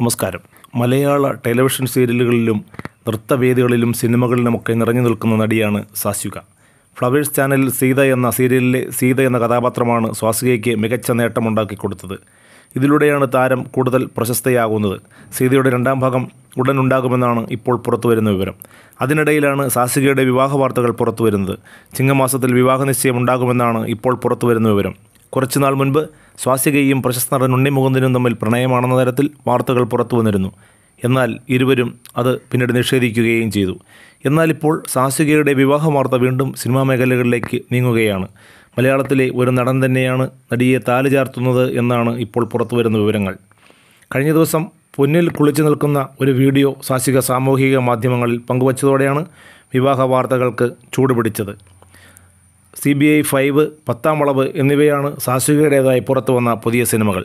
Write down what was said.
നമസ്കാരം മലയാള ടെലിവിഷൻ സീരിയലുകളിലും നൃത്തവേദികളിലും സിനിമകളിലുമൊക്കെ നിറഞ്ഞു നിൽക്കുന്ന നടിയാണ് സാസ്വിക ഫ്ലവേഴ്സ് ചാനലിൽ സീത എന്ന സീരിയലിലെ സീത എന്ന കഥാപാത്രമാണ് സ്വാസികയ്ക്ക് മികച്ച നേട്ടമുണ്ടാക്കി കൊടുത്തത് ഇതിലൂടെയാണ് താരം കൂടുതൽ പ്രശസ്തയാകുന്നത് സീതയുടെ രണ്ടാം ഭാഗം ഉടൻ ഉണ്ടാകുമെന്നാണ് ഇപ്പോൾ പുറത്തുവരുന്ന വിവരം അതിനിടയിലാണ് സാസികയുടെ വിവാഹ വാർത്തകൾ പുറത്തുവരുന്നത് ചിങ്ങമാസത്തിൽ വിവാഹ നിശ്ചയം ഉണ്ടാകുമെന്നാണ് ഇപ്പോൾ പുറത്തുവരുന്ന വിവരം കുറച്ചുനാൾ മുൻപ് സ്വാസികയും പ്രശസ്ത നടൻ ഉണ്ണി മുകുന്ദനും തമ്മിൽ പ്രണയമാണെന്ന തരത്തിൽ വാർത്തകൾ പുറത്തു വന്നിരുന്നു എന്നാൽ ഇരുവരും അത് പിന്നീട് നിഷേധിക്കുകയും ചെയ്തു എന്നാൽ ഇപ്പോൾ സാസികയുടെ വിവാഹ വാർത്ത വീണ്ടും സിനിമാ മേഖലകളിലേക്ക് നീങ്ങുകയാണ് മലയാളത്തിലെ ഒരു നടൻ തന്നെയാണ് നടിയെ താലി ചാർത്തുന്നത് എന്നാണ് ഇപ്പോൾ പുറത്തുവരുന്ന വിവരങ്ങൾ കഴിഞ്ഞ ദിവസം പൊന്നിൽ കുളിച്ചു നിൽക്കുന്ന ഒരു വീഡിയോ സാസിക സാമൂഹിക മാധ്യമങ്ങളിൽ പങ്കുവച്ചതോടെയാണ് വിവാഹ വാർത്തകൾക്ക് ചൂടുപിടിച്ചത് C B I five Pathaam Valavu എന്നിവയാണ് സാസ്വികയുടേതായി പുറത്തു വന്ന പുതിയ സിനിമകൾ